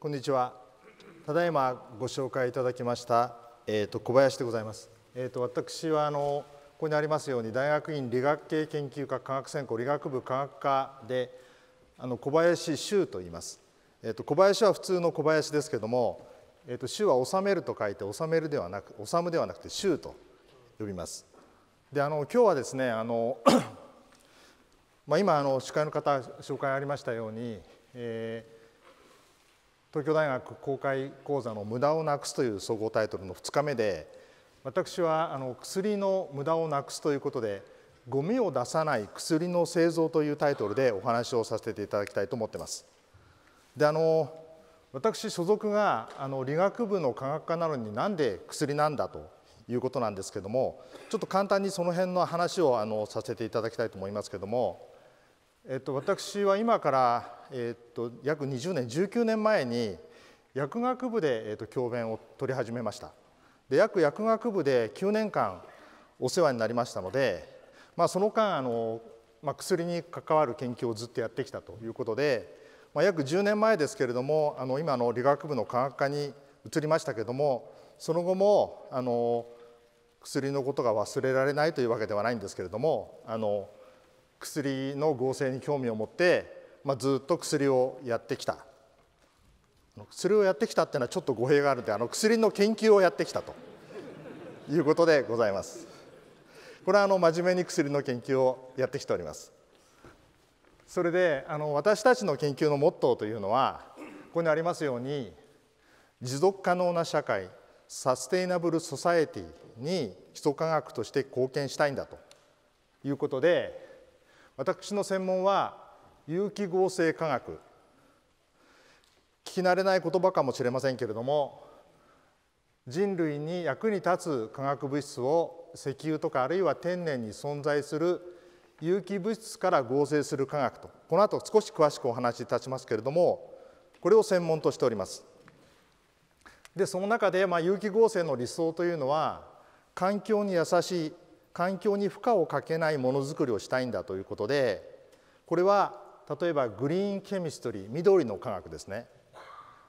こんにちは。ただいまご紹介いただきました、えーと、小林でございます。えーと、私はあのここにありますように大学院理学系研究科科学専攻理学部科学科であの小林修と言います。えーと、と小林は普通の小林ですけども、えー、と修は治めると書いて治めるではなく治むではなくて修と呼びます。であの今日はですねあのまあ今あの司会の方紹介ありましたように、えー東京大学公開講座の「無駄をなくす」という総合タイトルの2日目で私はあの薬の無駄をなくすということでゴミを出さない薬の製造というタイトルでお話をさせていただきたいと思ってます。であの私所属があの理学部の科学科なのになんで薬なんだということなんですけどもちょっと簡単にその辺の話をあのさせていただきたいと思いますけどもえっと、私は今から、えっと、約20年19年前に薬学部で、えっと、教鞭を取り始めましたで約薬学部で9年間お世話になりましたので、まあ、その間あの、まあ、薬に関わる研究をずっとやってきたということで、まあ、約10年前ですけれどもあの今の理学部の科学科に移りましたけれどもその後もあの薬のことが忘れられないというわけではないんですけれどもあの薬の合成に興味を持って、まあ、ずっと薬をやってきた薬をやってきたっていうのはちょっと語弊があるんであの薬の研究をやってきたということでございますこれはあの真面目に薬の研究をやってきておりますそれであの私たちの研究のモットーというのはここにありますように持続可能な社会サステイナブル・ソサエティに基礎科学として貢献したいんだということで私の専門は有機合成化学聞き慣れない言葉かもしれませんけれども人類に役に立つ化学物質を石油とかあるいは天然に存在する有機物質から合成する化学とこの後少し詳しくお話しいたしますけれどもこれを専門としております。でその中で、ま有機合成の理想というのは環境に優しい環境に負荷をかけないものづくりをしたいんだということでこれは例えばグリーンケミストリー緑の科学ですね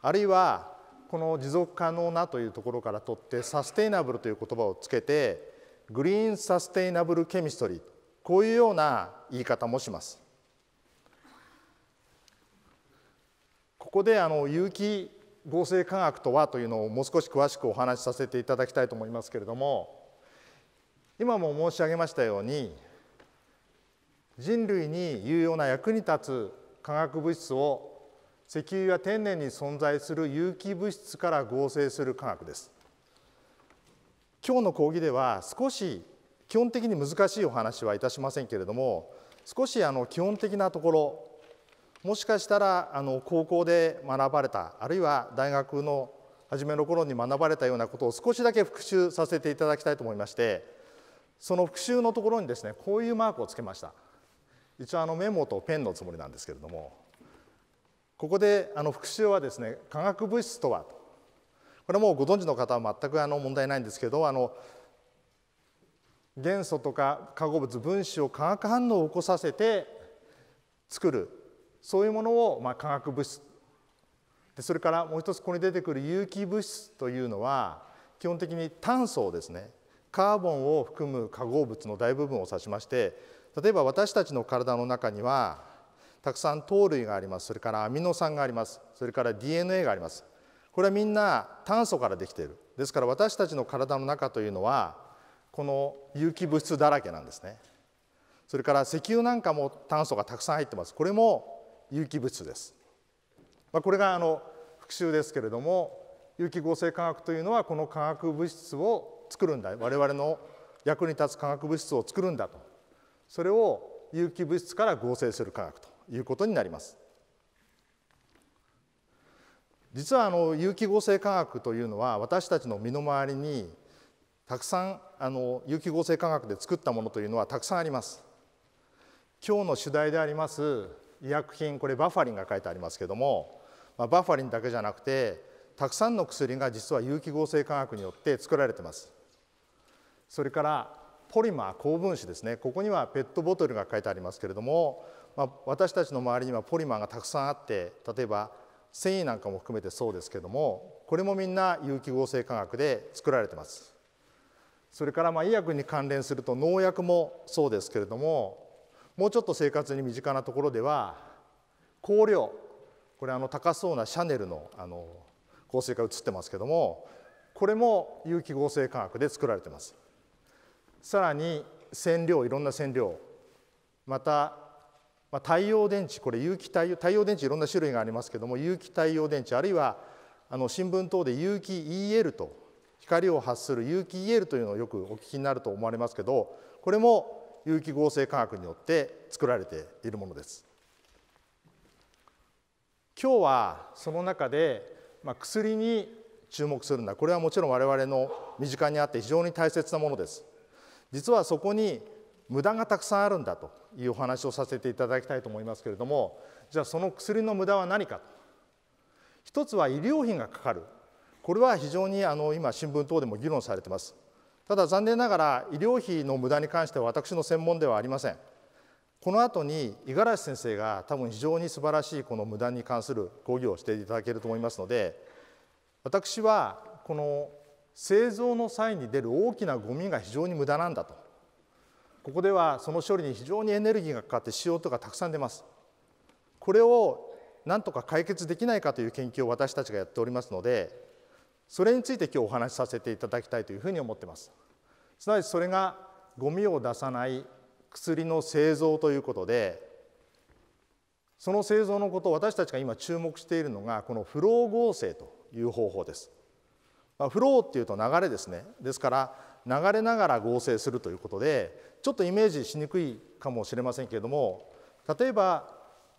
あるいはこの持続可能なというところから取ってサステイナブルという言葉をつけてグリーンサステイナブルケミストリーこういうような言い方もします。ここであの有機合成化学とはというのをもう少し詳しくお話しさせていただきたいと思いますけれども今も申し上げましたように人類に有用な役に立つ化学物質を石油や天然に存在する有機物質から合成する化学です今日の講義では少し基本的に難しいお話はいたしませんけれども少しあの基本的なところもしかしたらあの高校で学ばれたあるいは大学の初めの頃に学ばれたようなことを少しだけ復習させていただきたいと思いましてその復習のところにですねこういうマークをつけました一応あのメモとペンのつもりなんですけれどもここであの復習はですね化学物質とはこれもご存知の方は全くあの問題ないんですけどあの元素とか化合物分子を化学反応を起こさせて作るそういうものを、まあ、化学物質でそれからもう一つここに出てくる有機物質というのは基本的に炭素をですねカーボンを含む化合物の大部分を指しまして例えば私たちの体の中にはたくさん糖類がありますそれからアミノ酸がありますそれから DNA がありますこれはみんな炭素からできているですから私たちの体の中というのはこの有機物質だらけなんですねそれから石油なんかも炭素がたくさん入ってますこれも有機物質です、まあ、これがあの復習ですけれども有機合成化学というのはこの化学物質を作るんだ我々の役に立つ化学物質を作るんだとそれを有機物質から合成する化学ということになります。実はあの有機合成化学というのは私たちの身の回りにたくさんあの有機合成化学で作ったものというのはたくさんあります。今日の主題であります医薬品これバファリンが書いてありますけれども、まあ、バファリンだけじゃなくてたくさんの薬が実は有機合成化学によって作られてます。それからポリマー高分子ですねここにはペットボトルが書いてありますけれども、まあ、私たちの周りにはポリマーがたくさんあって例えば繊維なんかも含めてそうですけどもこれもみんな有機合成化学で作られてますそれからまあ医薬に関連すると農薬もそうですけれどももうちょっと生活に身近なところでは香料これあの高そうなシャネルのあの合成化映ってますけどもこれも有機合成化学で作られてます。さらに線量いろんな線量また、まあ、太陽電池これ有機太陽太陽電池いろんな種類がありますけども有機太陽電池あるいはあの新聞等で有機 EL と光を発する有機 EL というのをよくお聞きになると思われますけどこれも有機合成化学によって作られているものです。今日はその中で、まあ、薬に注目するんだこれはもちろん我々の身近にあって非常に大切なものです。実はそこに無駄がたくさんあるんだというお話をさせていただきたいと思いますけれどもじゃあその薬の無駄は何か一つは医療費がかかるこれは非常にあの今新聞等でも議論されてますただ残念ながら医療費の無駄に関しては私の専門ではありませんこの後に五十嵐先生が多分非常に素晴らしいこの無駄に関する講義をしていただけると思いますので私はこの製造の際に出る大きなゴミが非常に無駄なんだとここではその処理に非常にエネルギーがかかって CO2 がたくさん出ますこれを何とか解決できないかという研究を私たちがやっておりますのでそれについて今日お話しさせていただきたいというふうに思っていますすなわちそれがゴミを出さない薬の製造ということでその製造のことを私たちが今注目しているのがこのフロー合成という方法ですまあ、フローっていうと流れですねですから流れながら合成するということでちょっとイメージしにくいかもしれませんけれども例えば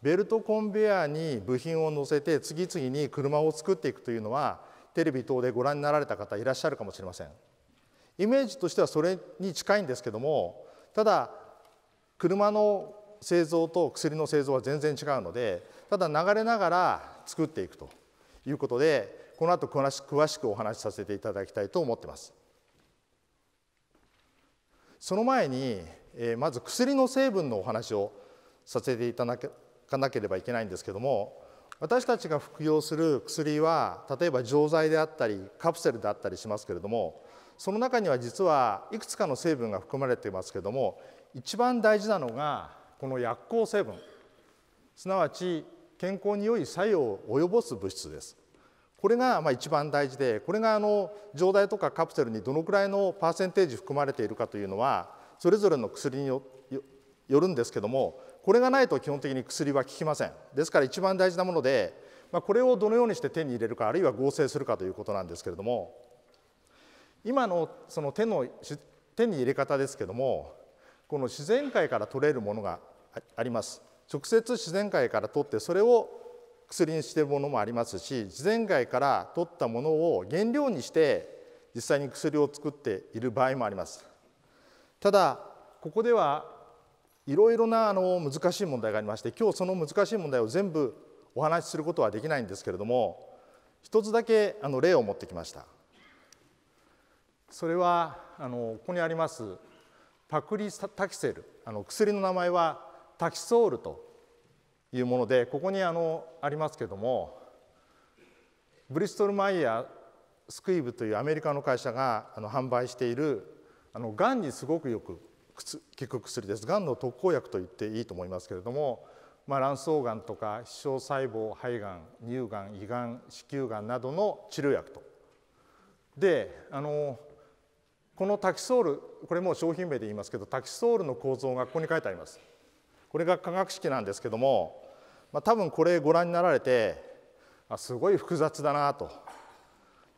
ベルトコンベヤーに部品を載せて次々に車を作っていくというのはテレビ等でご覧になられた方いらっしゃるかもしれませんイメージとしてはそれに近いんですけどもただ車の製造と薬の製造は全然違うのでただ流れながら作っていくということでこの後詳しくお話しさせていただきたいと思ってます。その前に、えー、まず薬の成分のお話をさせていただかなければいけないんですけども私たちが服用する薬は例えば錠剤であったりカプセルであったりしますけれどもその中には実はいくつかの成分が含まれていますけども一番大事なのがこの薬効成分すなわち健康に良い作用を及ぼす物質ですこれがまあ一番大事でこれがあの錠剤とかカプセルにどのくらいのパーセンテージ含まれているかというのはそれぞれの薬によるんですけどもこれがないと基本的に薬は効きませんですから一番大事なもので、まあ、これをどのようにして手に入れるかあるいは合成するかということなんですけれども今のその手の手に入れ方ですけどもこの自然界から取れるものがあります直接自然界から取ってそれを薬にしてるものもありますし自然界から取ったものを原料にして実際に薬を作っている場合もありますただここではいろいろなあの難しい問題がありまして今日その難しい問題を全部お話しすることはできないんですけれども一つだけあの例を持ってきましたそれはあのここにありますパクリタキセルあの薬の名前はタキソールというものでここにあのありますけどもブリストル・マイヤー・スクイーブというアメリカの会社があの販売しているあのがんにすごくよく効く薬ですがんの特効薬と言っていいと思いますけれども、まあ、卵巣がんとか視床細胞肺がん乳がん胃がん子宮がんなどの治療薬と。であのこのタキソールこれもう商品名で言いますけどタキソールの構造がここに書いてあります。これが化学式なんですけどもまあ、多分これご覧になられてあすごい複雑だなと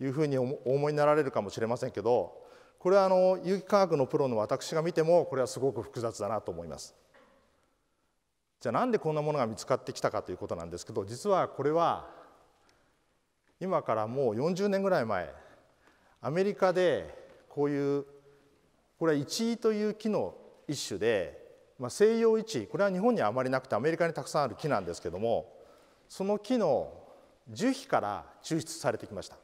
いうふうにお思いになられるかもしれませんけどこれはあの有機化学のプロの私が見てもこれはすごく複雑だなと思います。じゃあなんでこんなものが見つかってきたかということなんですけど実はこれは今からもう40年ぐらい前アメリカでこういうこれは一位という木の一種でまあ、西洋一これは日本にはあまりなくてアメリカにたくさんある木なんですけどもその木の樹皮から抽出されてきました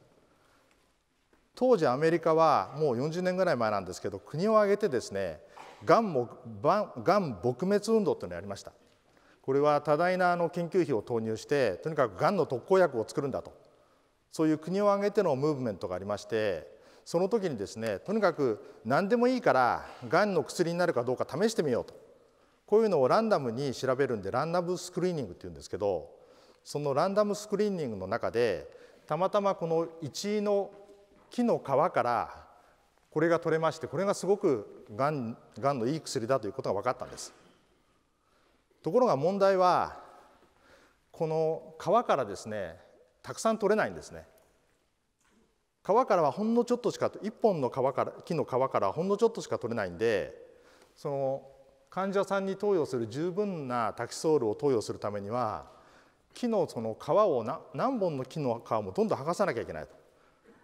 当時アメリカはもう40年ぐらい前なんですけど国を挙げてですねがんもがん撲滅運動というのをやりましたこれは多大なあの研究費を投入してとにかくがんの特効薬を作るんだとそういう国を挙げてのムーブメントがありましてその時にですねとにかく何でもいいからがんの薬になるかどうか試してみようとこういうのをランダムに調べるんでランダムスクリーニングっていうんですけどそのランダムスクリーニングの中でたまたまこの1位の木の皮からこれが取れましてこれがすごくがんがんのいい薬だということが分かったんですところが問題はこの皮からですねたくさん取れないんですね皮からはほんのちょっとしか1本の皮から木の皮からほんのちょっとしか取れないんでその患者さんに投与する十分なタキソールを投与するためには木のその皮を何本の木の皮もどんどん剥がさなきゃいけないと。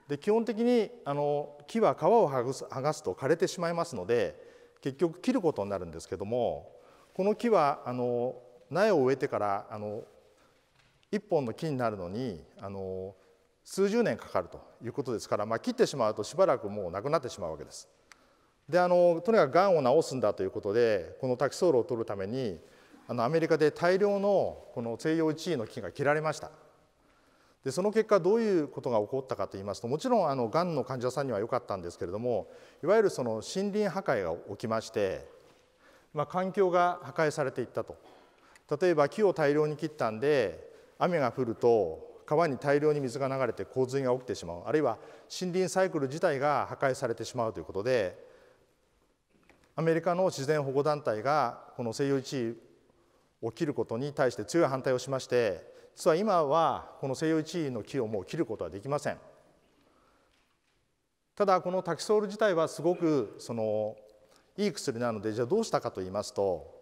で基本的にあの木は皮を剥がす剥がすと枯れてしまいますので結局切ることになるんですけどもこの木はあの苗を植えてからあの1本の木になるのにあの数十年かかるということですから、まあ、切ってしまうとしばらくもうなくなってしまうわけです。であのとにかくがんを治すんだということでこのタキソールを取るためにあのアメリカで大量のこの西洋一位の木が切られましたでその結果どういうことが起こったかといいますともちろんあのがんの患者さんには良かったんですけれどもいわゆるその森林破壊が起きまして、まあ、環境が破壊されていったと例えば木を大量に切ったんで雨が降ると川に大量に水が流れて洪水が起きてしまうあるいは森林サイクル自体が破壊されてしまうということでアメリカの自然保護団体がこの西洋一位を切ることに対して強い反対をしまして実は今はこの西洋一位の木をもう切ることはできませんただこのタキソール自体はすごくそのいい薬なのでじゃあどうしたかと言いますと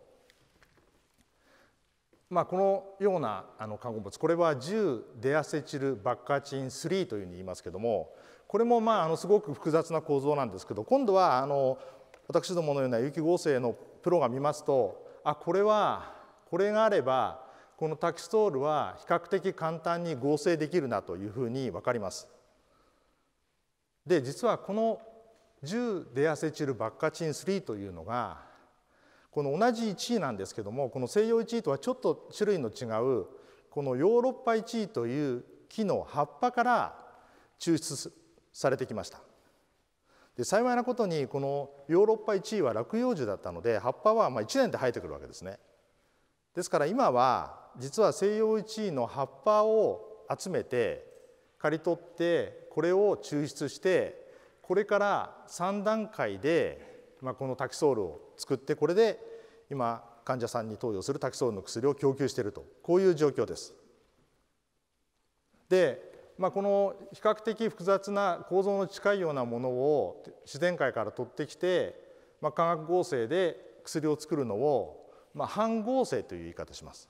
まあこのようなあの化合物これは10デアセチルバッカチン3というふうに言いますけどもこれもまああのすごく複雑な構造なんですけど今度はあの私どものような有機合成のプロが見ますとあこれはこれがあればこのタキストールは比較的簡単に合成できるなというふうに分かります。で実はこの10デアセチルバッカチン3というのがこの同じ1位なんですけどもこの西洋1位とはちょっと種類の違うこのヨーロッパ1位という木の葉っぱから抽出されてきました。で幸いなことにこのヨーロッパ1位は落葉樹だったので葉っぱはまあ1年で生えてくるわけですね。ですから今は実は西洋1位の葉っぱを集めて刈り取ってこれを抽出してこれから3段階で、まあこのタキソールを作ってこれで今患者さんに投与するタキソールの薬を供給しているとこういう状況です。でまあ、この比較的複雑な構造の近いようなものを自然界から取ってきて、まあ、化学合成で薬を作るのを、まあ、半合成という言い方します。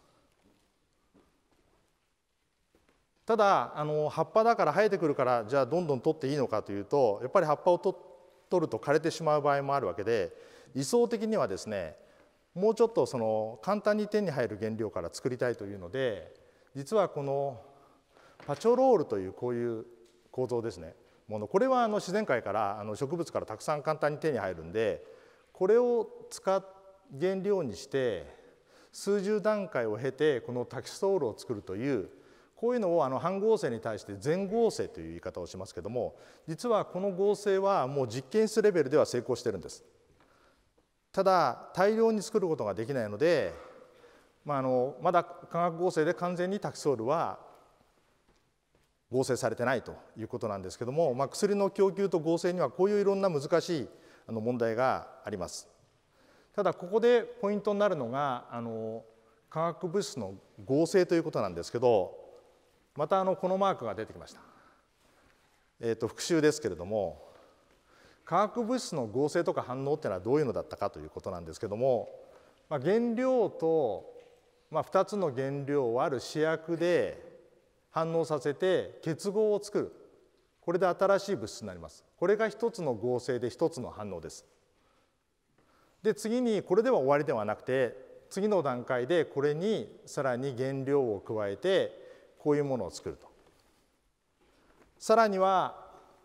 ただあの葉っぱだから生えてくるからじゃあどんどん取っていいのかというとやっぱり葉っぱを取ると枯れてしまう場合もあるわけで理想的にはですねもうちょっとその簡単に手に入る原料から作りたいというので実はこのパチョロールというこういう構造ですねものこれはあの自然界からあの植物からたくさん簡単に手に入るんでこれを使原料にして数十段階を経てこのタキストールを作るというこういうのをあの半合成に対して全合成という言い方をしますけども実はこの合成はもう実験室レベルでは成功してるんですただ大量に作ることができないので、まあ、あのまだ化学合成で完全にタキソールは合成されてないということなんですけども、まあ、薬の供給と合成にはこういういろんな難しいあの問題があります。ただここでポイントになるのがあの化学物質の合成ということなんですけどまたあのこのマークが出てきました。えー、と復習ですけれども化学物質の合成とか反応っていうのはどういうのだったかということなんですけども、まあ、原料と、まあ、2つの原料はある試薬で反応させて結合を作るこれで新しい物質になりますこれが一つの合成で一つの反応ですで次にこれでは終わりではなくて次の段階でこれにさらに原料を加えてこういうものを作るとさらには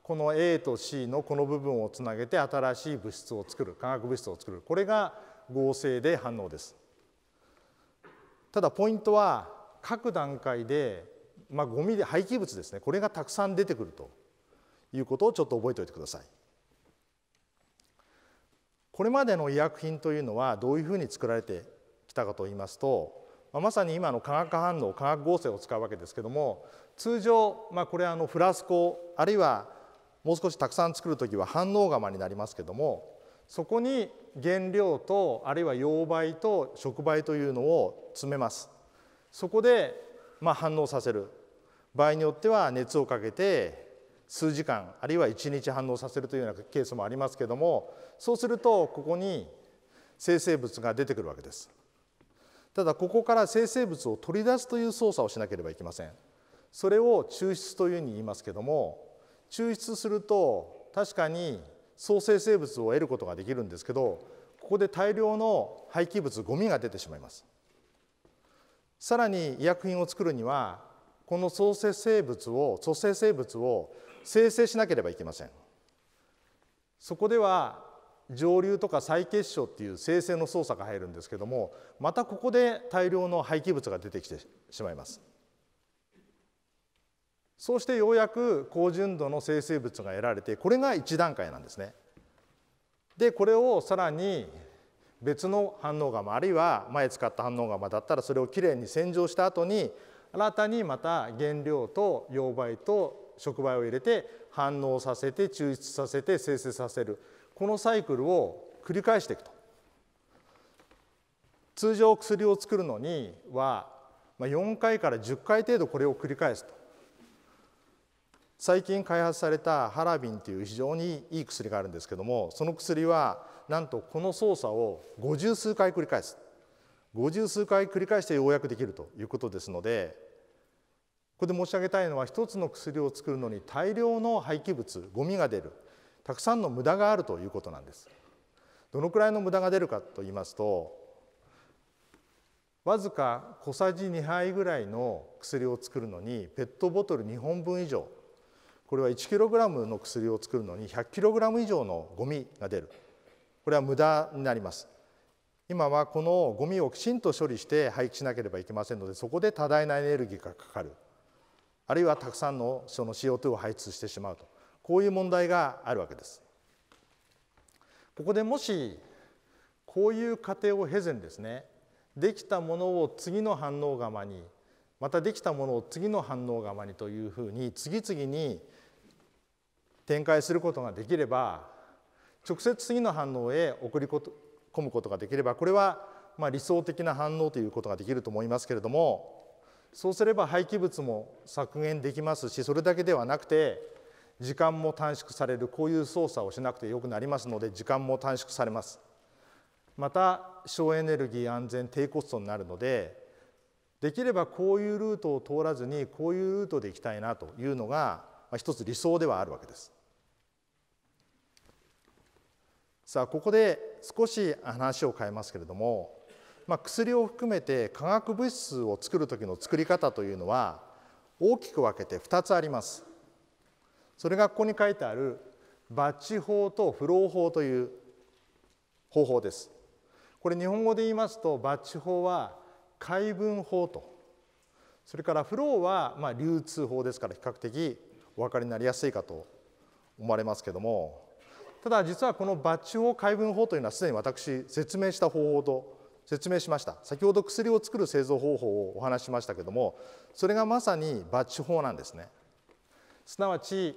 この A と C のこの部分をつなげて新しい物質を作る化学物質を作るこれが合成で反応ですただポイントは各段階でまあ、ゴミで廃棄物ですねこれがたくさん出てくるということをちょっと覚えておいてください。これまでの医薬品というのはどういうふうに作られてきたかといいますと、まあ、まさに今の化学反応化学合成を使うわけですけども通常、まあ、これあのフラスコあるいはもう少したくさん作る時は反応釜になりますけどもそこに原料とあるいは溶媒と触媒というのを詰めます。そこでまあ反応させる場合によっては熱をかけて数時間あるいは1日反応させるというようなケースもありますけどもそうするとここに生成物が出てくるわけですただここから生成物を取り出すという操作をしなければいけませんそれを抽出というふうに言いますけども抽出すると確かに総生成物を得ることができるんですけどここで大量の廃棄物ゴミが出てしまいますさらに医薬品を作るにはこの創生生物を組成生物を生成しなければいけませんそこでは上流とか再結晶っていう生成の操作が入るんですけどもまたここで大量の廃棄物が出てきてしまいますそうしてようやく高純度の生成物が得られてこれが1段階なんですねでこれをさらに別の反応釜あるいは前使った反応釜だったらそれをきれいに洗浄した後に新たにまた原料と溶媒と触媒を入れて反応させて抽出させて生成させるこのサイクルを繰り返していくと通常薬を作るのには4回から10回程度これを繰り返すと最近開発されたハラビンという非常にいい薬があるんですけどもその薬はなんとこの操作を50数回繰り返す五十数回繰り返してようやくできるということですのでここで申し上げたいのは一つの薬を作るのに大量の廃棄物ゴミが出るたくさんの無駄があるということなんです。どのくらいの無駄が出るかと言いますとわずか小さじ2杯ぐらいの薬を作るのにペットボトル2本分以上これは 1kg の薬を作るのに 100kg 以上のゴミが出るこれは無駄になります今はこのゴミをきちんと処理して廃棄しなければいけませんのでそこで多大なエネルギーがかかるあるいはたくさんのその CO2 を排出してしまうとこういう問題があるわけです。ここでもしこういう過程を経ずにですねできたものを次の反応釜にまたできたものを次の反応釜にというふうに次々に展開することができれば直接次の反応へ送り込むことができればこれはま理想的な反応ということができると思いますけれどもそうすれば廃棄物も削減できますしそれだけではなくて時間も短縮されるこういう操作をしなくてよくなりますので時間も短縮されますまた省エネルギー安全低コストになるのでできればこういうルートを通らずにこういうルートで行きたいなというのが一つ理想ではあるわけです。さあここで少し話を変えますけれども、まあ、薬を含めて化学物質を作る時の作り方というのは大きく分けて2つあります。それがここに書いてあるバッチ法とフロー法という方法です。これ日本語で言いますとバッチ法は解分法とそれからフローはま流通法ですから比較的お分かりになりやすいかと思われますけどもただ実はこのバッチ法解分法というのはすでに私説明した方法と説明しました先ほど薬を作る製造方法をお話ししましたけどもそれがまさにバッチ法なんですねすなわち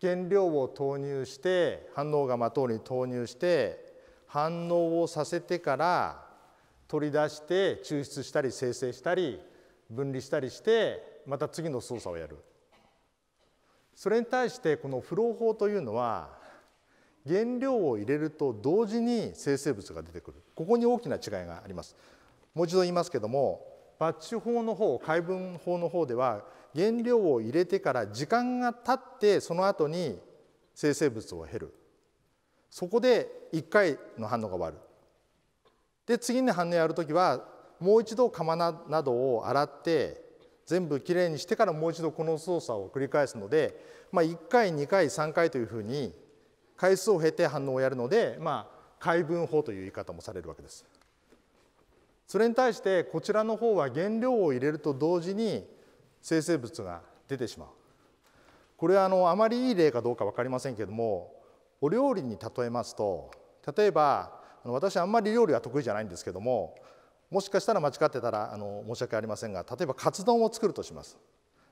原料を投入して反応とうに投入して反応をさせてから取り出して抽出したり生成したり分離したりしてまた次の操作をやるそれに対してこのフロー法というのは原料を入れると同時に生成物が出てくるここに大きな違いがありますもう一度言いますけどもバッチ法の方解分法の方では原料を入れてから時間が経ってその後に生成物を減るそこで1回の反応が終わるで次の反応やる時はもう一度釜などを洗って全部きれいにしてからもう一度この操作を繰り返すので、まあ、1回2回3回というふうに回数を経て反応をやるので、まあ、解分法という言い方もされるわけです。それに対してこちらの方は原料を入れると同時に生成物が出てしまう。これはあのあまりいい例かどうか分かりませんけどもお料理に例えますと例えばあの私あんまり料理は得意じゃないんですけどももしかしたら間違ってたらあの申し訳ありませんが例えばカツ丼を作るとします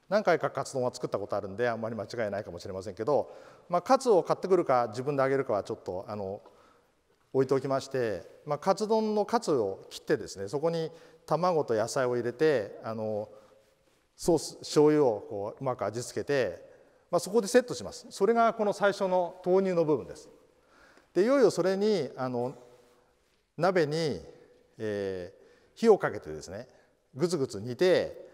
何回かカツ丼は作ったことあるんであんまり間違いないかもしれませんけど、まあ、カツを買ってくるか自分であげるかはちょっとあの置いておきまして、まあ、カツ丼のカツを切ってですねそこに卵と野菜を入れてあのソース醤油をこううまく味付けて、まあ、そこでセットしますそれがこの最初の豆乳の部分ですでいよいよそれにあの鍋に、えー、火をかけてですねぐつぐつ煮て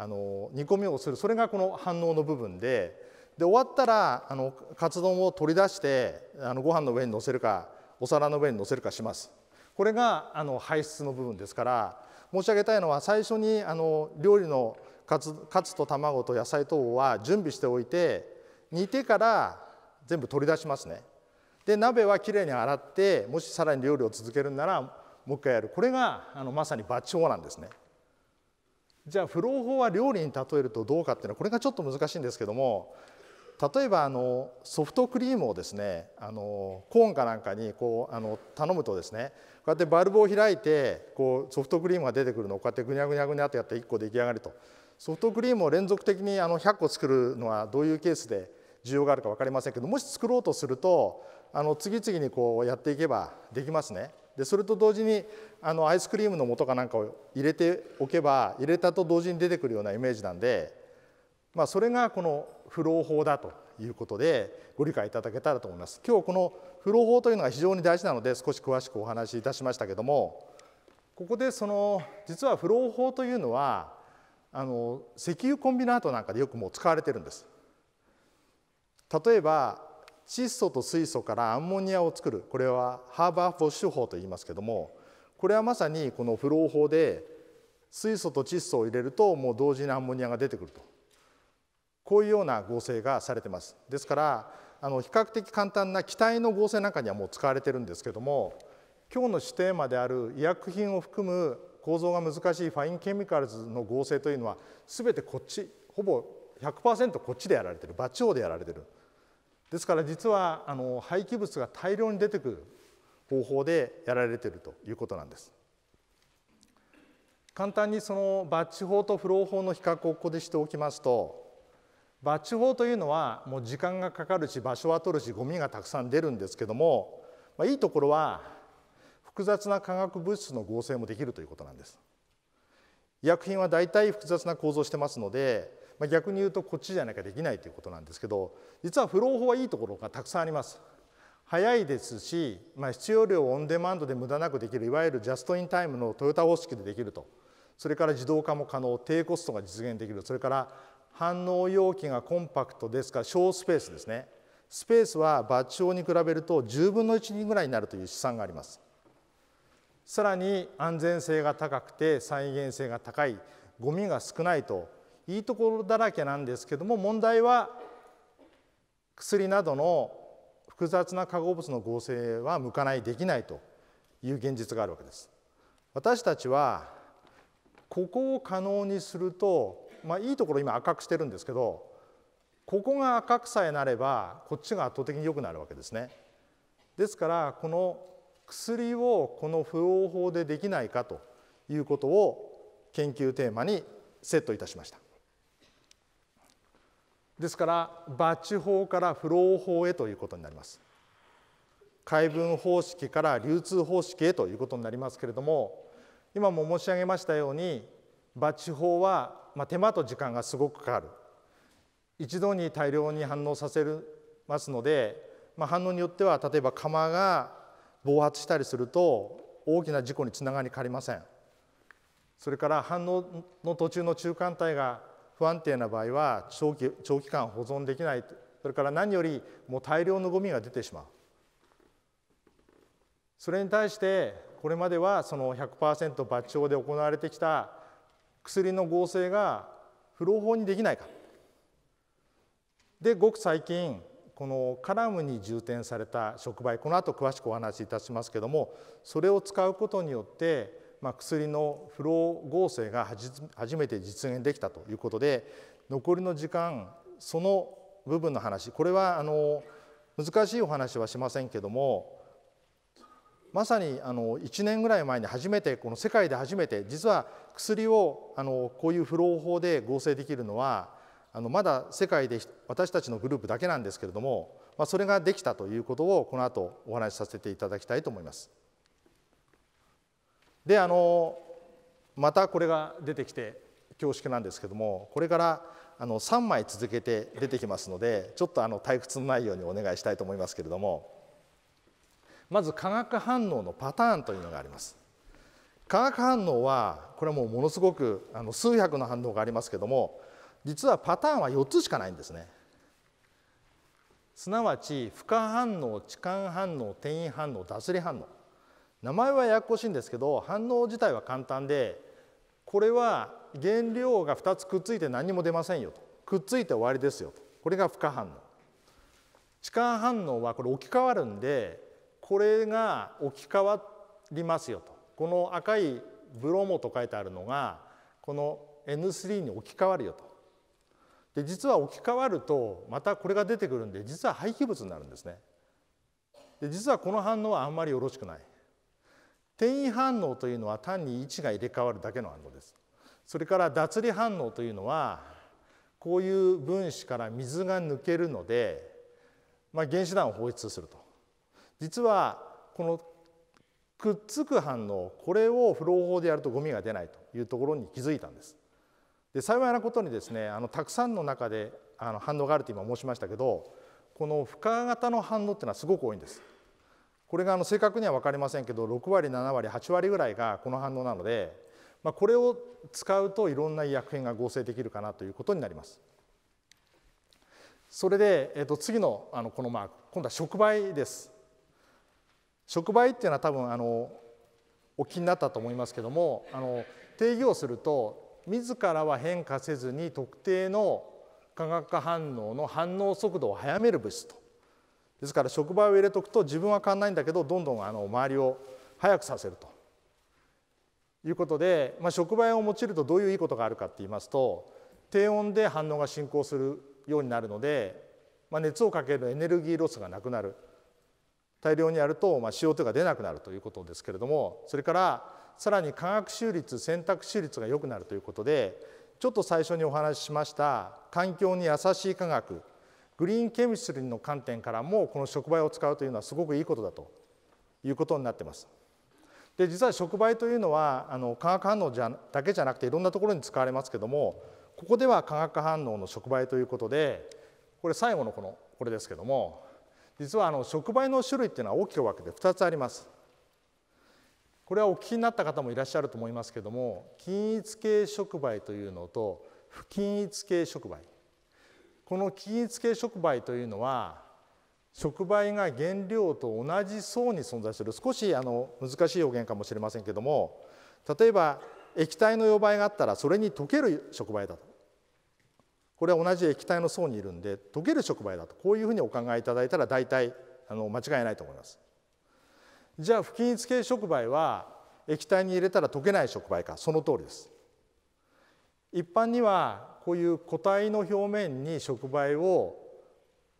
あの煮込みをするそれがこの反応の部分でで終わったらあのカツ丼を取り出してあのご飯の上に乗せるかお皿の上に乗せるかします。これがあの排出の部分ですから申し上げたいのは最初にあの料理のカツカツと卵と野菜等は準備しておいて煮てから全部取り出しますね。で鍋はきれいに洗ってもしさらに料理を続けるならもう一回やるこれがあのまさにバッチ法なんですね。じゃあ不老法は料理に例えるとどうかっていうのはこれがちょっと難しいんですけども例えばあのソフトクリームをですねあのコーンかなんかにこうあの頼むとですねこうやってバルブを開いてこうソフトクリームが出てくるのをこうやってぐにゃぐにゃぐにゃってやって1個出来上がるとソフトクリームを連続的にあの100個作るのはどういうケースで需要があるか分かりませんけどもし作ろうとするとあの次々にこうやっていけばできますね。でそれと同時にあのアイスクリームの素かなんかを入れておけば入れたと同時に出てくるようなイメージなんで、まあ、それがこの不老法だということでご理解いただけたらと思います。今日この不老法というのが非常に大事なので少し詳しくお話しいたしましたけどもここでその実は不老法というのはあの石油コンビナートなんかでよくもう使われてるんです。例えば窒素と水素からアンモニアを作るこれはハーバー・フォッシュ法と言いますけどもこれはまさにこのフロー法で水素と窒素を入れるともう同時にアンモニアが出てくるとこういうような合成がされてますですからあの比較的簡単な気体の合成なんかにはもう使われてるんですけども今日の主テーマである医薬品を含む構造が難しいファインケミカルズの合成というのは全てこっちほぼ100%こっちでやられてるバチオでやられてるですから実はあの廃棄物が大量に出てくる方法でやられているということなんです。簡単にそのバッチ法とフロー法の比較をここでしておきますとバッチ法というのはもう時間がかかるし場所は取るしゴミがたくさん出るんですけども、まあ、いいところは複雑な化学物質の合成もできるということなんです。医薬品は大体複雑な構造してますのでまあ、逆に言うとこっちじゃなきゃできないということなんですけど実は不老法はいいところがたくさんあります。早いですし、まあ、必要量をオンデマンドで無駄なくできるいわゆるジャスト・イン・タイムのトヨタ方式でできるとそれから自動化も可能低コストが実現できるそれから反応容器がコンパクトですから小スペースですねスペースはバッチ法に比べると10分の1人ぐらいになるという試算がありますさらに安全性が高くて再現性が高いゴミが少ないといいところだらけなんですけども問題は薬などの複雑な化合物の合成は向かないできないという現実があるわけです。私たちはここを可能にすると、まあ、いいところ今赤くしてるんですけどここが赤くさえなればこっちが圧倒的に良くなるわけですね。ですからこの薬をこの不応法でできないかということを研究テーマにセットいたしました。ですからバッチ法からフロー法へということになります解文方式から流通方式へということになりますけれども今も申し上げましたようにバッチ法は、まあ、手間と時間がすごくかかる一度に大量に反応させますので、まあ、反応によっては例えば釜が暴発したりすると大きな事故につながりかかりませんそれから反応の途中の中間体が不安定な場合は長期長期間保存できないそれから何よりもう大量のゴミが出てしまうそれに対してこれまではその100%抜腸で行われてきた薬の合成が不老法にできないかでごく最近このカラムに充填された触媒この後詳しくお話しいたしますけどもそれを使うことによってまあ、薬のフロー合成が初めて実現できたということで残りの時間その部分の話これはあの難しいお話はしませんけどもまさにあの1年ぐらい前に初めてこの世界で初めて実は薬をあのこういうフロー法で合成できるのはあのまだ世界で私たちのグループだけなんですけれども、まあ、それができたということをこの後お話しさせていただきたいと思います。であのまたこれが出てきて恐縮なんですけどもこれからあの3枚続けて出てきますのでちょっとあの退屈のないようにお願いしたいと思いますけれどもまず化学反応のパターンというのがあります。化学反応はこれはもうものすごくあの数百の反応がありますけども実はパターンは4つしかないんですね。すなわち不可反応、置換反応、転移反応、脱離反応。名前はややこしいんですけど反応自体は簡単でこれは原料が2つくっついて何も出ませんよとくっついて終わりですよとこれが不可反応置換反応はこれ置き換わるんでこれが置き換わりますよとこの赤いブロモと書いてあるのがこの N3 に置き換わるよとで実は置き換わるとまたこれが出てくるんで実は廃棄物になるんですねで実はこの反応はあんまりよろしくない転移反応というのは単に位置が入れ替わるだけの反応ですそれから脱離反応というのはこういう分子から水が抜けるので、まあ、原子弾を放出すると実はこのくっつく反応これをフロー法でやるとゴミが出ないというところに気づいたんですで幸いなことにですねあのたくさんの中であの反応があると今申しましたけどこの負荷型の反応っていうのはすごく多いんですこれがあの正確には分かりませんけど6割7割8割ぐらいがこの反応なので、まあ、これを使うといろんな医薬品が合成できるかなということになります。それで、えっと次のあのこのマーク今度は触媒です。触媒っていうのは多分あのお気になったと思いますけどもあの定義をすると自らは変化せずに特定の化学反応の反応速度を速める物質とですから触媒を入れとくと自分は変わんないんだけどどんどんあの周りを速くさせるということで、まあ、触媒を用いるとどういういいことがあるかって言いますと低温で反応が進行するようになるので、まあ、熱をかけるエネルギーロスがなくなる大量にやると、まあ、CO2 が出なくなるということですけれどもそれからさらに化学収率選択収率が良くなるということでちょっと最初にお話ししました環境に優しい化学グリーンケミストリーの観点からもこの触媒を使うというのはすごくいいことだということになってます。で実は触媒というのはあの化学反応じゃだけじゃなくていろんなところに使われますけどもここでは化学反応の触媒ということでこれ最後のこのこれですけども実はあの触媒の種類っていうのは大きく分けて2つあります。これはお聞きになった方もいらっしゃると思いますけども均一系触媒というのと不均一系触媒この均一系触媒というのは触媒が原料と同じ層に存在する少しあの難しい表現かもしれませんけども例えば液体の溶媒があったらそれに溶ける触媒だとこれは同じ液体の層にいるんで溶ける触媒だとこういうふうにお考えいただいたら大体あの間違いないと思います。じゃあ不均一系触媒は液体に入れたら溶けない触媒かその通りです。一般にはこういう個体の表面に触媒を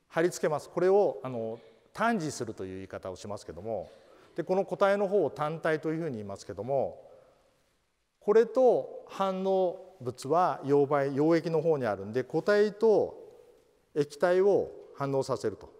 貼り付けますこれをあの単示するという言い方をしますけどもでこの個体の方を単体というふうに言いますけどもこれと反応物は溶媒溶液の方にあるんで固体と液体を反応させると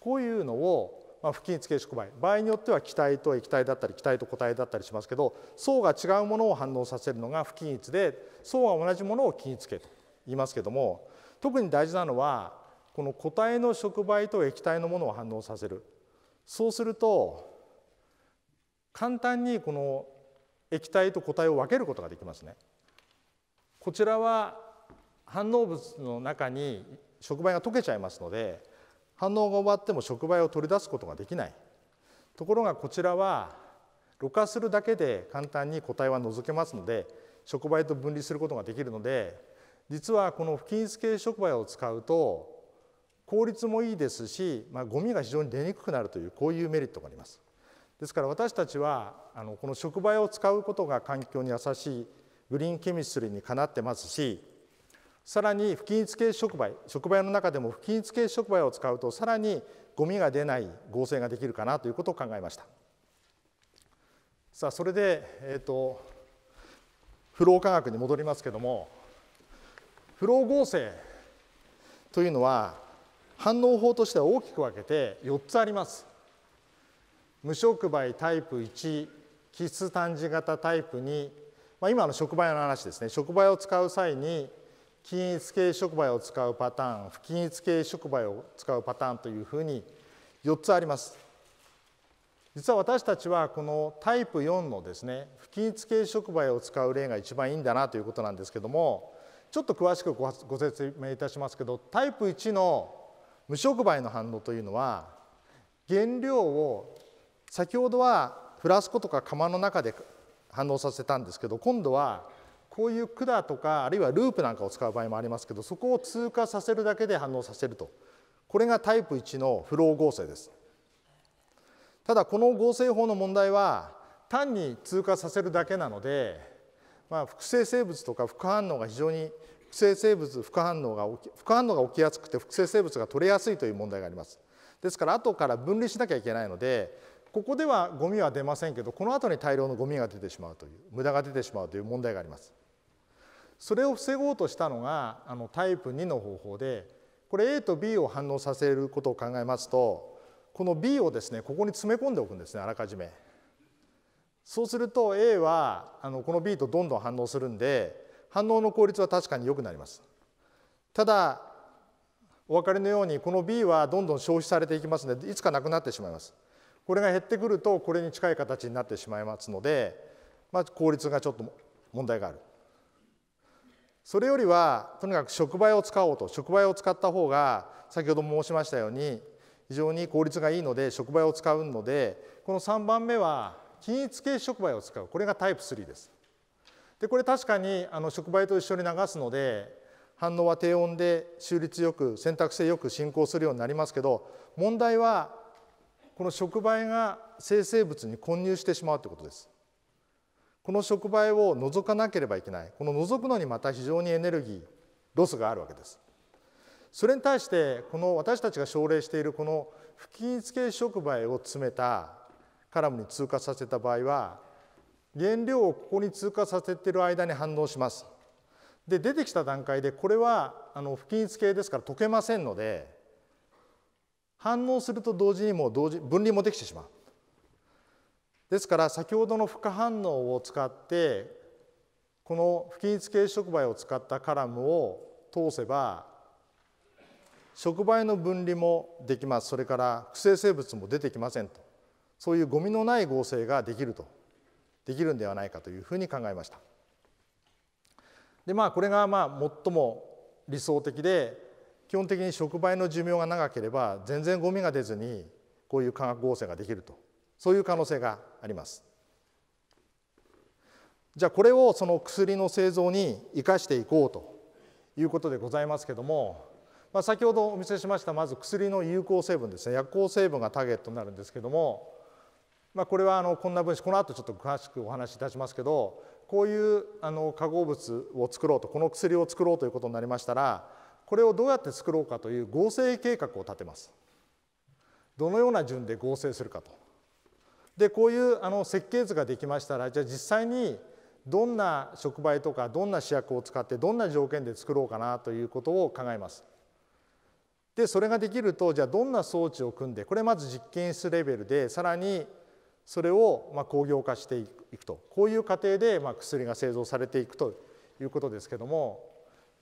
こういうのをまあ、付近付け触媒場合によっては気体と液体だったり気体と固体だったりしますけど層が違うものを反応させるのが不均一で層が同じものを均一系と言いますけども特に大事なのはこの固体の触媒と液体のものを反応させるそうすると簡単にこの液体と固体を分けることができますねこちらは反応物の中に触媒が溶けちゃいますので反応が終わっても触媒を取り出すことができないところがこちらはろ過するだけで簡単に固体は除けますので触媒と分離することができるので実はこの不均一系触媒を使うと効率もいいですし、まあ、ゴミが非常に出にくくなるというこういうメリットがあります。ですから私たちはあのこの触媒を使うことが環境に優しいグリーンケミストリーにかなってますしさらに不均一系触媒触媒の中でも不均一系触媒を使うとさらにゴミが出ない合成ができるかなということを考えましたさあそれで、えーと、とフロー化学に戻りますけどもフロー合成というのは反応法としては大きく分けて4つあります。無触媒タイプ1基質単次型タイプ2、まあ、今の触媒の話ですね触媒を使う際に均一系触媒を使うパターン不均一系触媒を使うパターンというふうに4つあります。実は私たちはこのタイプ4のですね不均一系触媒を使う例が一番いいんだなということなんですけどもちょっと詳しくご説明いたしますけどタイプ1の無触媒の反応というのは原料を先ほどはフラスコとか釜の中で反応させたんですけど今度はこういう管とかあるいはループなんかを使う場合もありますけどそこを通過させるだけで反応させるとこれがタイプ1のフロー合成ですただこの合成法の問題は単に通過させるだけなのでまあ、複製生物とか副反応が非常に複製生物副反応が副反応が起きやすくて複製生物が取れやすいという問題があります。ですから後から分離しなきゃいけないのでここではゴミは出ませんけどこの後に大量のゴミが出てしまうという無駄が出てしまうという問題があります。それを防ごうとしたのがあのタイプ2の方法でこれ A と B を反応させることを考えますとこの B をですねここに詰め込んでおくんですねあらかじめ。そうすると A はあのこの B とどんどん反応するんで反応の効率は確かに良くなります。ただお分かりのようにこの B はどんどん消費されていきますのでいつかなくなってしまいます。これが減ってくるとこれに近い形になってしまいますので、まあ、効率がちょっと問題がある。それよりはとにかく触媒を使おうと触媒を使った方が先ほど申しましたように非常に効率がいいので触媒を使うのでこの3番目は均一系触媒を使うこれがタイプ3です。でこれ確かにあの触媒と一緒に流すので反応は低温で収率よく選択性よく進行するようになりますけど問題はこの触媒が生成物に混入してしまうということです。この触媒を除かなければいけないこの除くのにまた非常にエネルギーロスがあるわけです。それに対してこの私たちが奨励しているこの不均一系触媒を詰めたカラムに通過させた場合は原料をここに通過させている間に反応します。で出てきた段階でこれはあの不均一系ですから溶けませんので反応すると同時にもう同時分離もできてしまう。ですから先ほどの負荷反応を使ってこの不均一系触媒を使ったカラムを通せば触媒の分離もできますそれから複成生物も出てきませんとそういうゴミのない合成ができるとできるんではないかというふうに考えました。でまあこれがまあ最も理想的で基本的に触媒の寿命が長ければ全然ゴミが出ずにこういう化学合成ができるとそういう可能性があります。じゃあこれをその薬の製造に生かしていこうということでございますけども、まあ、先ほどお見せしましたまず薬の有効成分ですね薬効成分がターゲットになるんですけどもまあ、これはあのこんな分子この後ちょっと詳しくお話しいたしますけどこういうあの化合物を作ろうとこの薬を作ろうということになりましたらこれをどうやって作ろうかという合成計画を立てます。どのような順で合成するかと。でこういうあの設計図ができましたらじゃあ実際にどんな触媒とかどんな試薬を使ってどんな条件で作ろうかなということを考えます。でそれができるとじゃあどんな装置を組んでこれまず実験室レベルでさらにそれをまあ工業化していくとこういう過程でまあ薬が製造されていくということですけども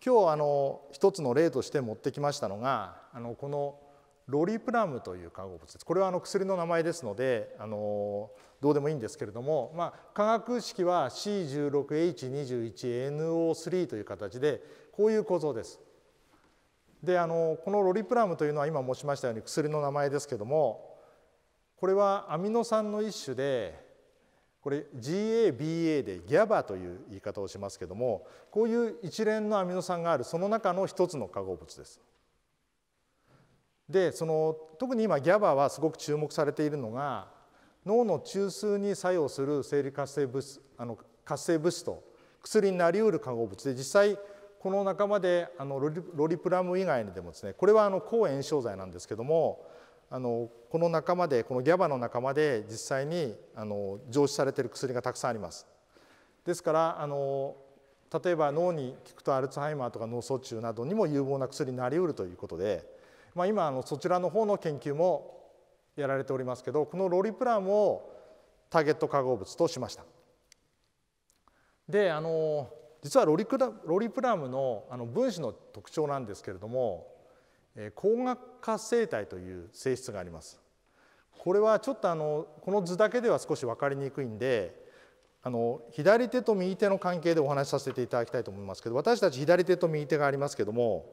今日あの一つの例として持ってきましたのがあのこのロリプラムという化合物ですこれはあの薬の名前ですのであのどうでもいいんですけれども、まあ、化学式は C16H21NO3 という形でこういう構造です。であのこのロリプラムというのは今申しましたように薬の名前ですけどもこれはアミノ酸の一種でこれ GABA で GABA という言い方をしますけどもこういう一連のアミノ酸があるその中の一つの化合物です。でその特に今 GABA はすごく注目されているのが脳の中枢に作用する生理活性物質あの活性物質と薬になりうる化合物で実際この仲間であのロリプラム以外にでもですねこれはあの抗炎症剤なんですけどもあのこの仲間でこのギャバの仲間で実際にあの上司されている薬がたくさんあります。ですからあの例えば脳に効くとアルツハイマーとか脳卒中などにも有望な薬になりうるということで、まあ、今あのそちらの方の研究もやられておりますけどこのロリプランをターゲット化合物としました。であの実はロリクラロリプラムのあの分子の特徴なんですけれども光学活性体という性質がありますこれはちょっとあのこの図だけでは少し分かりにくいんであの左手と右手の関係でお話しさせていただきたいと思いますけど私たち左手と右手がありますけども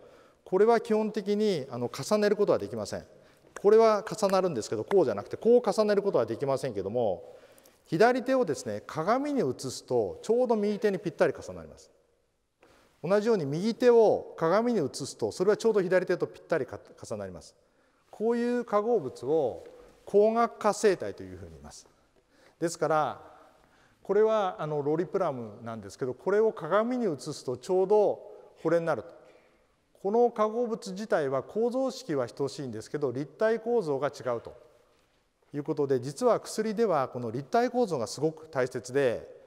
これは基本的にあの重ねることはできませんこれは重なるんですけどこうじゃなくてこう重ねることはできませんけども左手をですね鏡に映すとちょうど右手にぴったり重なります同じように右手を鏡に移すとそれはちょうど左手とぴったり重なりますこういう化合物を光学化生体というふうに言いますですからこれはあのロリプラムなんですけどこれを鏡に移すとちょうどこれになるとこの化合物自体は構造式は等しいんですけど立体構造が違うということで実は薬ではこの立体構造がすごく大切で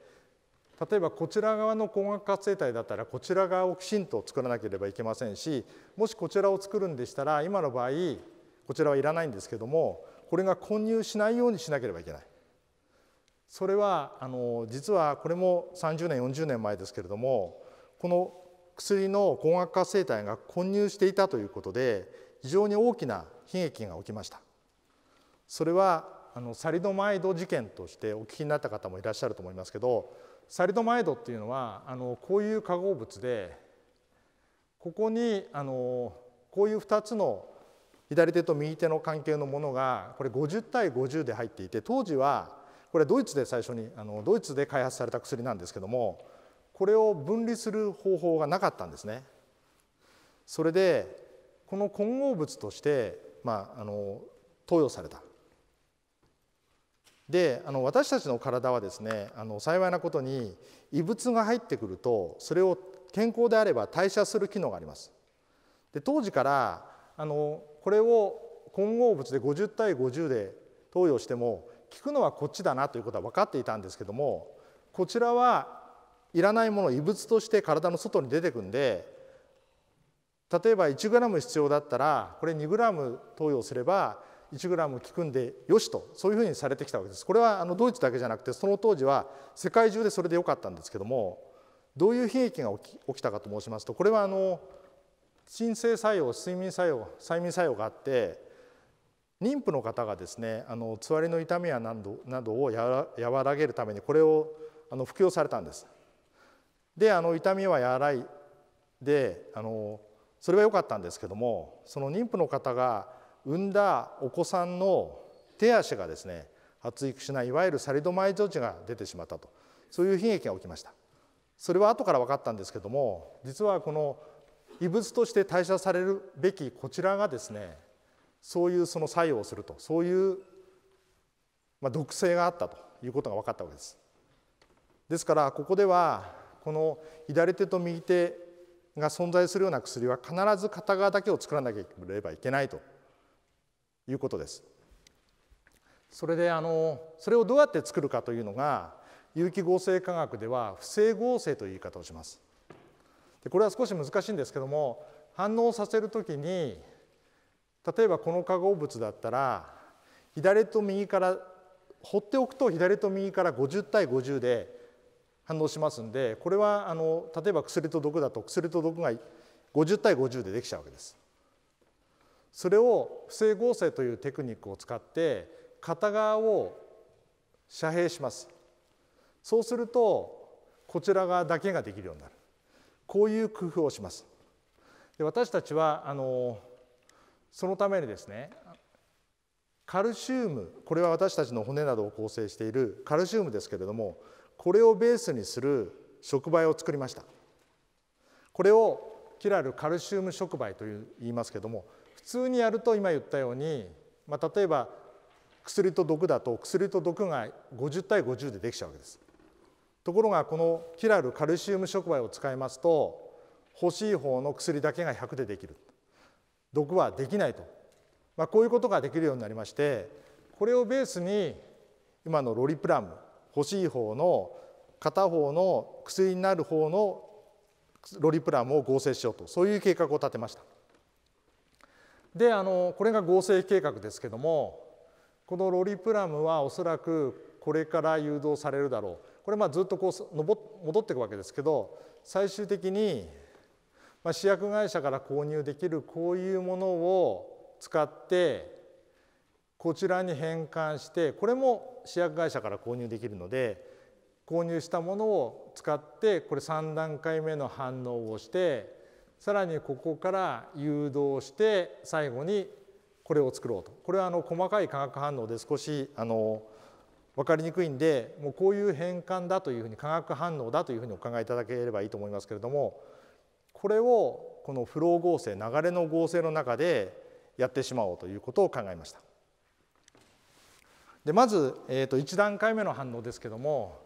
例えばこちら側の光学活性体だったらこちら側をきちんと作らなければいけませんしもしこちらを作るんでしたら今の場合こちらはいらないんですけどもこれが混入しないようにしなければいけない。それはあの実はこれも30年40年前ですけれどもこの薬の光学活性体が混入していたということで非常に大きな悲劇が起きました。それはあのサリドマイド事件としてお聞きになった方もいらっしゃると思いますけどサリドマイドっていうのはあのこういう化合物でここにあのこういう2つの左手と右手の関係のものがこれ50対50で入っていて当時はこれドイツで最初にあのドイツで開発された薬なんですけどもこれを分離する方法がなかったんですね。それでこの混合物として、まあ、あの投与されたであの私たちの体はですねあの幸いなことに異物が入ってくるとそれを健康であれば代謝する機能があります。で当時からあのこれを混合物で50対50で投与しても効くのはこっちだなということは分かっていたんですけどもこちらはいらないもの異物として体の外に出てくんで例えば 1g 必要だったらこれ 2g 投与すれば1ム効くんでよしとそういうふうにされてきたわけですこれはあのドイツだけじゃなくてその当時は世界中でそれでよかったんですけどもどういう悲劇が起きたかと申しますとこれはあの鎮静作用睡眠作用催眠作用があって妊婦の方がですねあのつわりの痛みやなどなどをやら和らげるためにこれをあの服用されたんです。であの痛みは和らいであのそれは良かったんですけどもその妊婦の方が産んだお子さんの手足がですね発育しないいわゆるサリドマイ女児が出てしまったとそういう悲劇が起きましたそれは後から分かったんですけども実はこの異物として代謝されるべきこちらがですねそういうその作用をするとそういう、まあ、毒性があったということが分かったわけですですからここではこの左手と右手が存在するような薬は必ず片側だけを作らなければいけないということです。それであのそれをどうやって作るかというのが有機合成化学では不正合成という言い方をします。でこれは少し難しいんですけども反応させる時に例えばこの化合物だったら左と右から放っておくと左と右から50対50で反応しますんでこれはあの例えば薬と毒だと薬と毒が50対50でできちゃうわけです。それを不正合成というテクニックを使って片側を遮蔽しますそうするとこちら側だけができるようになるこういう工夫をしますで私たちはあのそのためにですねカルシウムこれは私たちの骨などを構成しているカルシウムですけれどもこれをベースにする触媒を作りましたこれをキラルカルシウム触媒という言いますけれども普通にやると今言ったように、まあ、例えば薬と毒だと薬と毒が50対50でできちゃうわけです。ところがこのキラルカルシウム触媒を使いますと欲しい方の薬だけが100でできる毒はできないと、まあ、こういうことができるようになりましてこれをベースに今のロリプラム欲しい方の片方の薬になる方のロリプラムを合成しようとそういう計画を立てました。であのこれが合成計画ですけどもこのロリプラムはおそらくこれから誘導されるだろうこれまあずっとこう戻っていくわけですけど最終的に試薬会社から購入できるこういうものを使ってこちらに変換してこれも試薬会社から購入できるので購入したものを使ってこれ3段階目の反応をしてさらにここから誘導して最後にこれを作ろうとこれはあの細かい化学反応で少しあの分かりにくいんでもうこういう変換だというふうに化学反応だというふうにお考えいただければいいと思いますけれどもこれをこのフロー合成流れの合成の中でやってしまおうということを考えました。でまず、えー、と1段階目の反応ですけども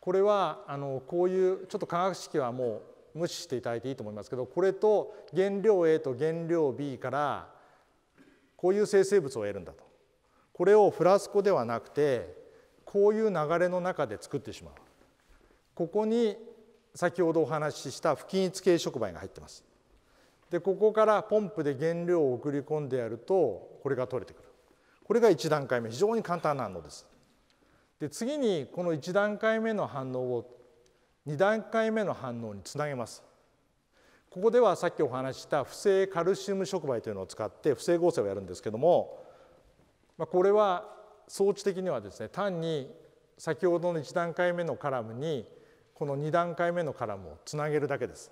これはあのこういうちょっと化学式はもう無視していただいていいと思いますけどこれと原料 A と原料 B からこういう生成物を得るんだとこれをフラスコではなくてこういう流れの中で作ってしまうここに先ほどお話しした不均一系触媒が入ってますでここからポンプで原料を送り込んでやるとこれが取れてくるこれが1段階目非常に簡単なのですで次にこの1段階目の反応を2段階目の反応につなげますここではさっきお話しした不正カルシウム触媒というのを使って不正合成をやるんですけどもこれは装置的にはですね単に先ほどの1段階目のカラムにこの2段階目のカラムをつなげるだけです。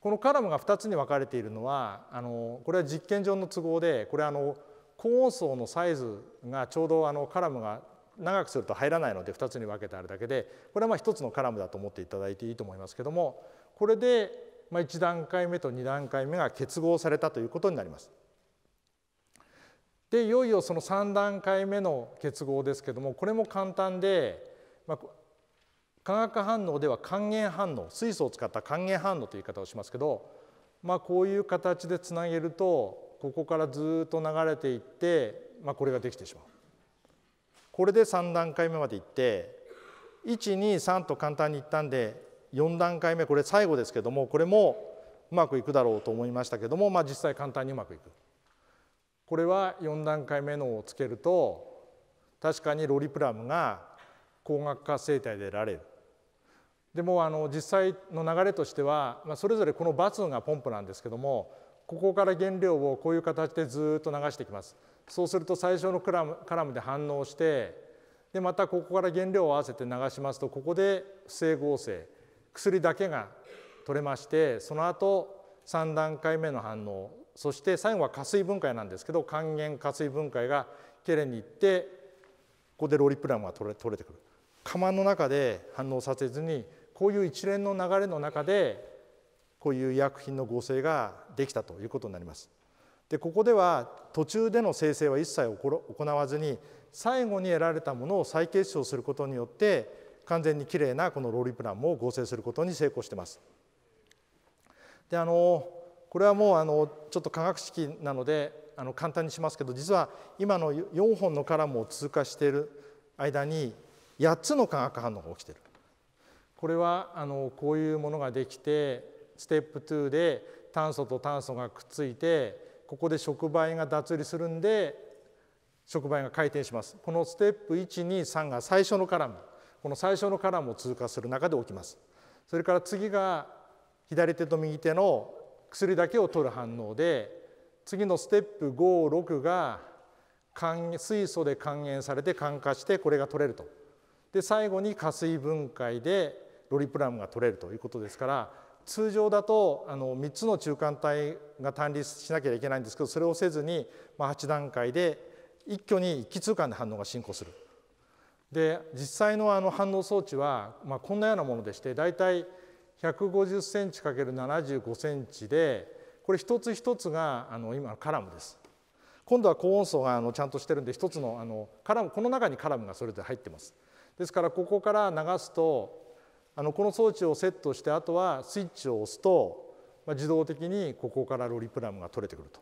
このカラムが2つに分かれているのはあのこれは実験上の都合でこれはあの高音層のサイズがちょうどあのカラムが長くすると入らないので2つに分けてあるだけでこれはまあ1つのカラムだと思っていただいていいと思いますけどもこれでま1段階目と2段階目が結合されたということになります。でいよいよその3段階目の結合ですけどもこれも簡単で、まあ、化学反応では還元反応水素を使った還元反応という言い方をしますけど、まあ、こういう形でつなげるとここからずっと流れていって、まあ、これができてしまう。これで3段階目までいって123と簡単にいったんで4段階目これ最後ですけどもこれもうまくいくだろうと思いましたけども、まあ、実際簡単にうまくいく。これは4段階目のをつけると確かにロリプラムが光学活性体で得られる。でもあの実際の流れとしては、まあ、それぞれこの×がポンプなんですけどもここから原料をこういう形でずっと流していきます。そうすると最初のカラムカラムで反応してでまたここから原料を合わせて流しますとここで不整合成薬だけが取れましてその後3段階目の反応そして最後は加水分解なんですけど還元加水分解がケれに行ってここでロリプラムが取れ取れてくる釜の中で反応させずにこういう一連の流れの中でこういう医薬品の合成ができたということになります。でここでは途中での生成は一切行わずに最後に得られたものを再結晶することによって完全にきれいなこのローリプランも合成することに成功してます。であのこれはもうあのちょっと化学式なのであの簡単にしますけど実は今の4本のカラムを通過している間に8つの化学反応が起きてる。これはあのこういうものができてステップ2で炭素と炭素がくっついてここで触媒が脱離するんで触媒が回転しますこのステップ123が最初のカラムこの最初のカラムを通過する中で起きますそれから次が左手と右手の薬だけを取る反応で次のステップ56が水素で還元されて酸化してこれが取れるとで最後に加水分解でロリプラムが取れるということですから通常だとあの3つの中間体が単立しなきゃいけないんですけどそれをせずに、まあ、8段階で一挙に一気通貫で反応が進行する。で実際のあの反応装置は、まあ、こんなようなものでして大体1 5 0 c m × 7 5ンチでこれ一つ一つがあの今のカラムです。今度は高音層があのちゃんとしてるんで一つのあのカラムこの中にカラムがそれぞれ入ってます。ですからここから流すとあのこの装置をセットしてあとはスイッチを押すと、まあ、自動的にここからロリプラムが取れてくると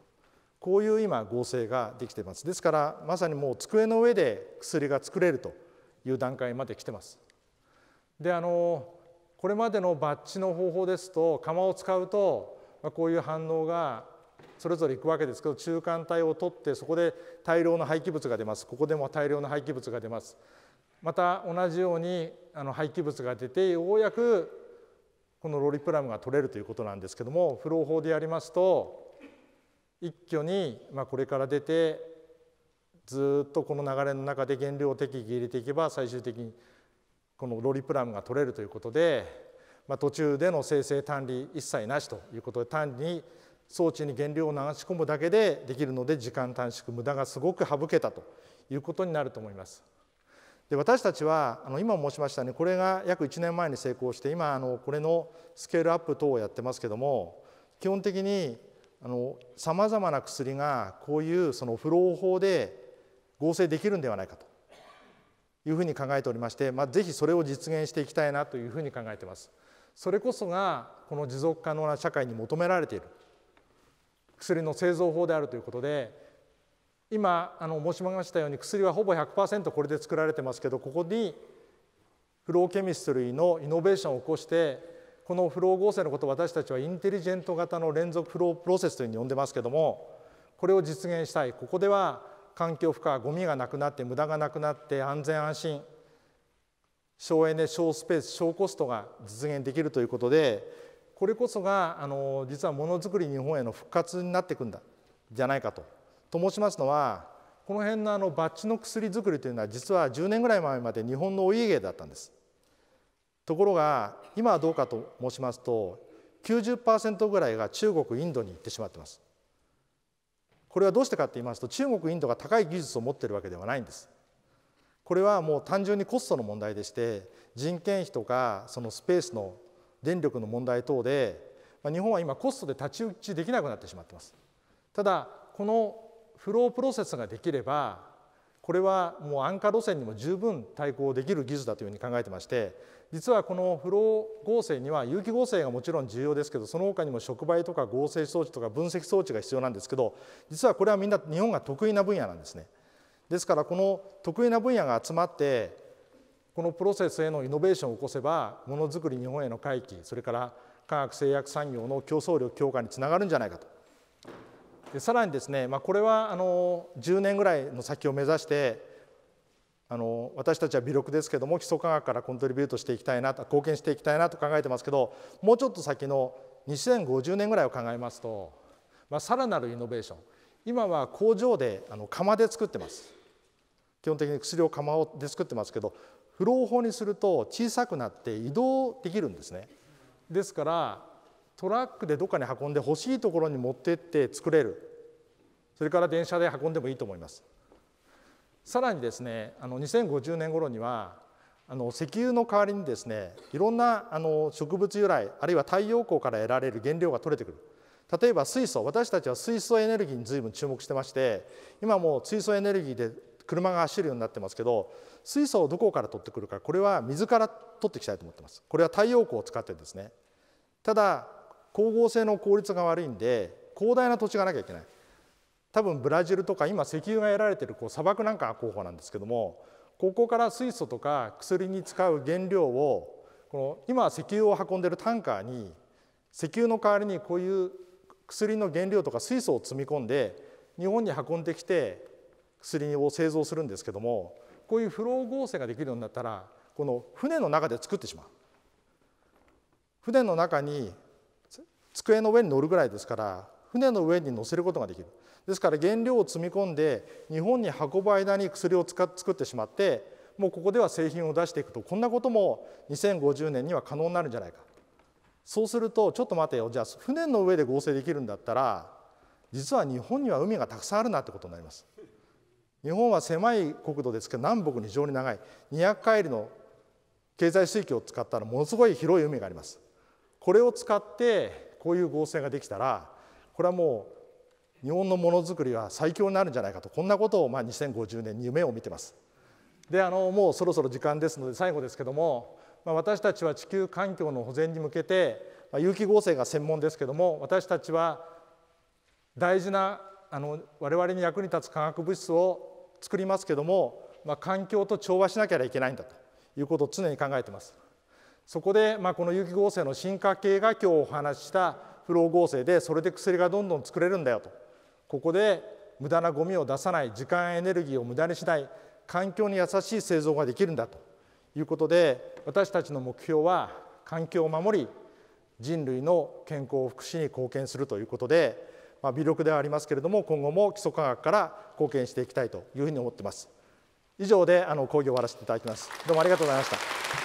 こういう今合成ができていますですからまさにもう机の上で薬が作れるという段階まで来てます。であのこれまでのバッチの方法ですと釜を使うと、まあ、こういう反応がそれぞれいくわけですけど中間体を取ってそこで大量の廃棄物が出ますここでも大量の廃棄物が出ますまた同じようにあの廃棄物が出てようやくこのロリプラムが取れるということなんですけどもフロー法でやりますと一挙に、まあ、これから出てずっとこの流れの中で原料を適宜入れていけば最終的にこのロリプラムが取れるということで、まあ、途中での生成単理一切なしということで単に装置に原料を流し込むだけでできるので時間短縮無駄がすごく省けたということになると思います。で私たちはあの今申しましたねこれが約1年前に成功して今あのこれのスケールアップ等をやってますけども基本的にさまざまな薬がこういうその不老法で合成できるんではないかというふうに考えておりまして、まあ、ぜひそれを実現していきたいなというふうに考えてます。それこそがこの持続可能な社会に求められている薬の製造法であるということで今あの申し上げましたように薬はほぼ100%これで作られてますけどここにフローケミストリーのイノベーションを起こしてこのフロー合成のことを私たちはインテリジェント型の連続フロープロセスというふうに呼んでますけどもこれを実現したいここでは環境負荷ゴミがなくなって無駄がなくなって安全安心省エネ省スペース省コストが実現できるということでこれこそがあの実はものづくり日本への復活になっていくんだじゃないかとと申しますのはこの辺のあのバッチの薬作りというのは実は10年ぐらい前まで日本のお家芸だったんです。ところが今はどうかと申しますと90%ぐらいが中国インドに行ってしまってます。これはどうしてかって言いますと中国インドが高い技術を持ってるわけではないんです。これはもう単純にコストの問題でして人件費とかそのスペースの電力の問題等で日本は今コストで太刀打ちできなくなってしまってます。ただこのフロープロセスができればこれはもう安価路線にも十分対抗できる技術だというふうに考えてまして実はこのフロー合成には有機合成がもちろん重要ですけどその他にも触媒とか合成装置とか分析装置が必要なんですけど実はこれはみんな日本が得意な分野なんですね。ですからこの得意な分野が集まってこのプロセスへのイノベーションを起こせばものづくり日本への回帰それから化学製薬産業の競争力強化につながるんじゃないかとでさらにですね、まあ、これはあの10年ぐらいの先を目指してあの私たちは微力ですけども基礎科学からコントリビュートしていきたいなと貢献していきたいなと考えてますけどもうちょっと先の2050年ぐらいを考えますと、まあ、さらなるイノベーション今は工場であの釜で作ってます基本的に薬を釜で作ってますけど不老法にすると小さくなって移動できるんですねですからトラックでどっかに運んで欲しいところに持ってって作れるそれから電車で運んでもいいと思いますさらにですねあの2050年頃にはあの石油の代わりにですねいろんなあの植物由来あるいは太陽光から得られる原料が取れてくる例えば水素私たちは水素エネルギーに随分注目してまして今もう水素エネルギーで車が走るようになってますけど水素をどこから取ってくるかこれは水から取っていきたいと思ってますこれは太陽光を使ってですねただ光合成の効率が悪いんで広大な土地がなきゃいけない多分ブラジルとか今石油が得られてるこう砂漠なんかが候補なんですけどもここから水素とか薬に使う原料をこの今石油を運んでるタンカーに石油の代わりにこういう薬の原料とか水素を積み込んで日本に運んできて薬を製造するんですけどもこういうフロー合成ができるようになったらこの船の中で作ってしまう船の中に机の上に乗るぐらいですから船の上に乗せることができるですから原料を積み込んで日本に運ぶ間に薬を作ってしまってもうここでは製品を出していくとこんなことも2050年には可能になるんじゃないかそうするとちょっと待てよじゃあ船の上で合成できるんだったら実は日本には海がたくさんあるなってことになります。日本は狭い国土ですけど南北に非常に長い200海里の経済水域を使ったらものすごい広い海があります。これを使ってこういう合成ができたらこれはもう日本のものづくりは最強になるんじゃないかとこんなことをまあ2050年に夢を見てます。であのもうそろそろ時間ですので最後ですけども、まあ、私たちは地球環境の保全に向けて、まあ、有機合成が専門ですけども私たちは大事なあの我々に役に立つ化学物質を作りますけども、まあ、環境と調和しなければいけないんだということを常に考えてます。そこで、まあ、この有機合成の進化系が今日お話ししたフロー合成でそれで薬がどんどん作れるんだよとここで無駄なゴミを出さない時間エネルギーを無駄にしない環境に優しい製造ができるんだということで私たちの目標は環境を守り人類の健康福祉に貢献するということで、まあ、微力ではありますけれども今後も基礎科学から貢献していきたいというふうに思ってます以上であの講義を終わらせていただきますどうもありがとうございました